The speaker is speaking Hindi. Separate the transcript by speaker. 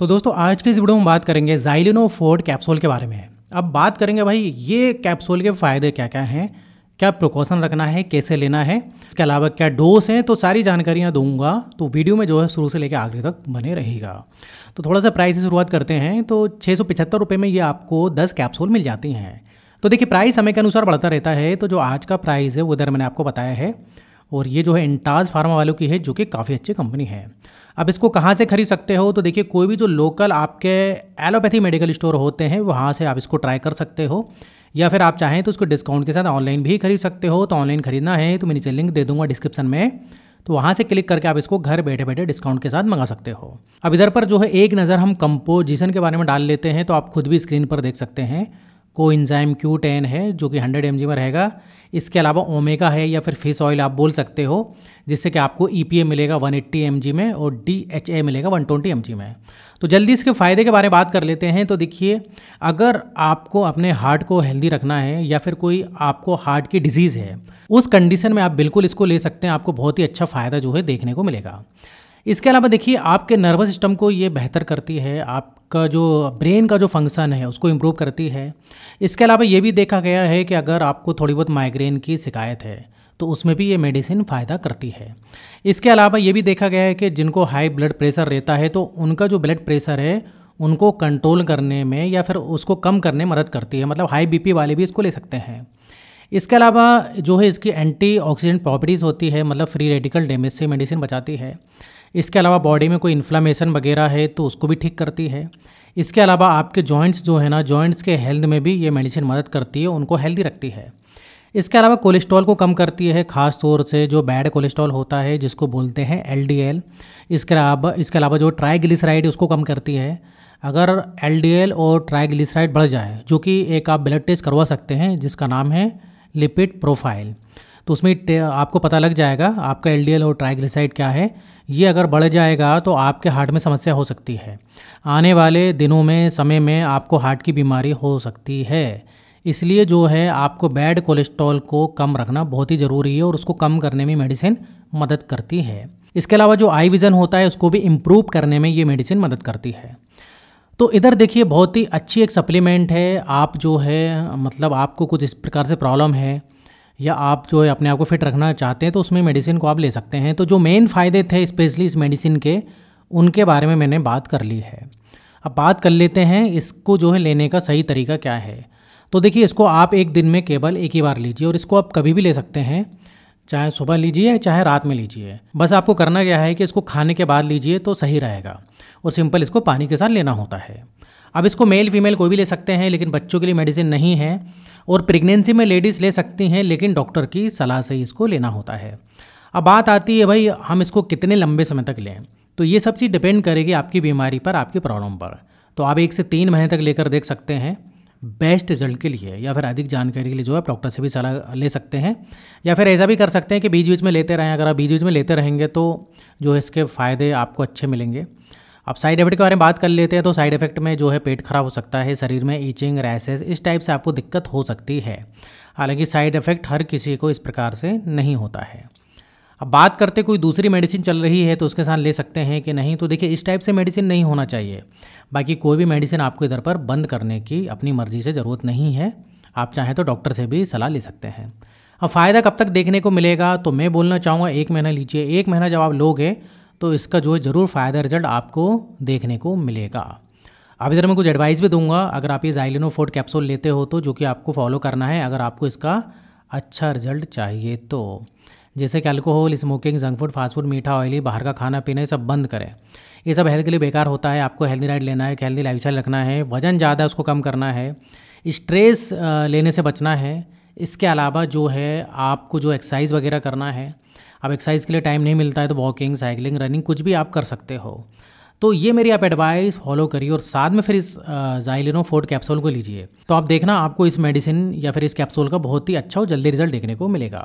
Speaker 1: तो दोस्तों आज के इस वीडियो में बात करेंगे जाइलिनो फोर्ड कैप्सूल के बारे में अब बात करेंगे भाई ये कैप्सूल के फ़ायदे क्या क्या हैं क्या प्रिकॉशन रखना है कैसे लेना है इसके अलावा क्या डोज हैं तो सारी जानकारियाँ दूंगा तो वीडियो में जो है शुरू से लेकर आखिर तक बने रहेगा तो थोड़ा सा प्राइस से शुरुआत करते हैं तो छः सौ पिछहत्तर रुपये में ये आपको दस कैप्सूल मिल जाती हैं तो देखिए प्राइस समय के अनुसार बढ़ता रहता है तो जो आज का प्राइस है वो इधर मैंने आपको बताया है और ये जो है इंटाज फार्मा वालों की है जो कि काफ़ी अच्छी कंपनी है अब इसको कहाँ से खरीद सकते हो तो देखिए कोई भी जो लोकल आपके एलोपैथी मेडिकल स्टोर होते हैं वहाँ से आप इसको ट्राई कर सकते हो या फिर आप चाहें तो उसको डिस्काउंट के साथ ऑनलाइन भी खरीद सकते हो तो ऑनलाइन खरीदना है तो मैं नीचे लिंक दे दूंगा डिस्क्रिप्शन में तो वहाँ से क्लिक करके आप इसको घर बैठे बैठे डिस्काउंट के साथ मंगा सकते हो अब इधर पर जो है एक नज़र हम कंपोजिशन के बारे में डाल लेते हैं तो आप खुद भी स्क्रीन पर देख सकते हैं को इंजाइम क्यू टेन है जो कि हंड्रेड एम में रहेगा इसके अलावा ओमेगा है या फिर फिश ऑयल आप बोल सकते हो जिससे कि आपको ई e मिलेगा वन एट्टी में और डी मिलेगा वन ट्वेंटी में तो जल्दी इसके फ़ायदे के बारे में बात कर लेते हैं तो देखिए अगर आपको अपने हार्ट को हेल्दी रखना है या फिर कोई आपको हार्ट की डिजीज़ है उस कंडीशन में आप बिल्कुल इसको ले सकते हैं आपको बहुत ही अच्छा फ़ायदा जो है देखने को मिलेगा इसके अलावा देखिए आपके नर्वस सिस्टम को ये बेहतर करती है आपका जो ब्रेन का जो फंक्शन है उसको इम्प्रूव करती है इसके अलावा ये भी देखा गया है कि अगर आपको थोड़ी बहुत माइग्रेन की शिकायत है तो उसमें भी ये मेडिसिन फ़ायदा करती है इसके अलावा ये भी देखा गया है कि जिनको हाई ब्लड प्रेशर रहता है तो उनका जो ब्लड प्रेशर है उनको कंट्रोल करने में या फिर उसको कम करने में मदद करती है मतलब हाई बीपी वाले भी इसको ले सकते हैं इसके अलावा जो है इसकी एंटी ऑक्सीडेंट प्रॉपर्टीज़ होती है मतलब फ्री रेडिकल डैमेज से मेडिसिन बचाती है इसके अलावा बॉडी में कोई इन्फ्लामेशन वगैरह है तो उसको भी ठीक करती है इसके अलावा आपके जॉइंट्स जो है ना जॉइंट्स के हेल्थ में भी ये मेडिसिन मदद करती है उनको हेल्दी रखती है इसके अलावा कोलेस्ट्रॉल को कम करती है खास तौर से जो बैड कोलेस्ट्रॉल होता है जिसको बोलते हैं एल इसके अलावा इसके अलावा जो ट्राइग्लिसराइड उसको कम करती है अगर एल और ट्राइग्लिसराइड बढ़ जाए जो कि एक आप ब्लड टेस्ट करवा सकते हैं जिसका नाम है लिपिड प्रोफाइल तो उसमें आपको पता लग जाएगा आपका एलडीएल और ट्राइग्लिसाइड क्या है ये अगर बढ़ जाएगा तो आपके हार्ट में समस्या हो सकती है आने वाले दिनों में समय में आपको हार्ट की बीमारी हो सकती है इसलिए जो है आपको बैड कोलेस्ट्रॉल को कम रखना बहुत ही ज़रूरी है और उसको कम करने में मेडिसिन मदद करती है इसके अलावा जो आई विज़न होता है उसको भी इम्प्रूव करने में ये मेडिसिन मदद करती है तो इधर देखिए बहुत ही अच्छी एक सप्लीमेंट है आप जो है मतलब आपको कुछ इस प्रकार से प्रॉब्लम है या आप जो है अपने आप को फिट रखना चाहते हैं तो उसमें मेडिसिन को आप ले सकते हैं तो जो मेन फ़ायदे थे स्पेशली इस मेडिसिन के उनके बारे में मैंने बात कर ली है अब बात कर लेते हैं इसको जो है लेने का सही तरीका क्या है तो देखिए इसको आप एक दिन में केवल एक ही बार लीजिए और इसको आप कभी भी ले सकते हैं चाहे सुबह लीजिए चाहे रात में लीजिए बस आपको करना क्या है कि इसको खाने के बाद लीजिए तो सही रहेगा और सिंपल इसको पानी के साथ लेना होता है अब इसको मेल फीमेल कोई भी ले सकते हैं लेकिन बच्चों के लिए मेडिसिन नहीं है और प्रेगनेंसी में लेडीज़ ले सकती हैं लेकिन डॉक्टर की सलाह से इसको लेना होता है अब बात आती है भाई हम इसको कितने लंबे समय तक लें तो ये सब चीज़ डिपेंड करेगी आपकी बीमारी पर आपकी प्रॉब्लम पर तो आप एक से तीन महीने तक लेकर देख सकते हैं बेस्ट रिजल्ट के लिए या फिर अधिक जानकारी के लिए जो है आप डॉक्टर से भी सलाह ले सकते हैं या फिर ऐसा भी कर सकते हैं कि बीच बीच में लेते रहें अगर आप बीच बीच में लेते रहेंगे तो जो है इसके फ़ायदे आपको अच्छे मिलेंगे अब साइड इफेक्ट के बारे में बात कर लेते हैं तो साइड इफेक्ट में जो है पेट खराब हो सकता है शरीर में ईचिंग रैसेस इस टाइप से आपको दिक्कत हो सकती है हालांकि साइड इफेक्ट हर किसी को इस प्रकार से नहीं होता है अब बात करते कोई दूसरी मेडिसिन चल रही है तो उसके साथ ले सकते हैं कि नहीं तो देखिए इस टाइप से मेडिसिन नहीं होना चाहिए बाकी कोई भी मेडिसिन आपको इधर पर बंद करने की अपनी मर्जी से ज़रूरत नहीं है आप चाहें तो डॉक्टर से भी सलाह ले सकते हैं अब फ़ायदा कब तक देखने को मिलेगा तो मैं बोलना चाहूँगा एक महीना लीजिए एक महीना जब आप लोगे तो इसका जो है ज़रूर फ़ायदा रिजल्ट आपको देखने को मिलेगा अब इधर मैं कुछ एडवाइस भी दूंगा अगर आप ये जाइलिनो फोर्ट कैप्सूल लेते हो तो जो कि आपको फॉलो करना है अगर आपको इसका अच्छा रिजल्ट चाहिए तो जैसे कि alcohol smoking junk food fast food मीठा ऑयली बाहर का खाना पीना ये सब बंद करें ये सब हेल्थ के लिए बेकार होता है आपको हेल्दी डाइट लेना है हेल्दी लाइफ रखना है वजन ज़्यादा उसको कम करना है स्ट्रेस लेने से बचना है इसके अलावा जो है आपको जो एक्सरसाइज वगैरह करना है अब एक्सरसाइज के लिए टाइम नहीं मिलता है तो वॉकिंग साइकिलिंग रनिंग कुछ भी आप कर सकते हो तो ये मेरी आप एडवाइस फॉलो करिए और साथ में फिर इस जाइलिनो फोर्ड कैप्सूल को लीजिए तो आप देखना आपको इस मेडिसिन या फिर इस कैप्सूल का बहुत ही अच्छा और जल्दी रिजल्ट देखने को मिलेगा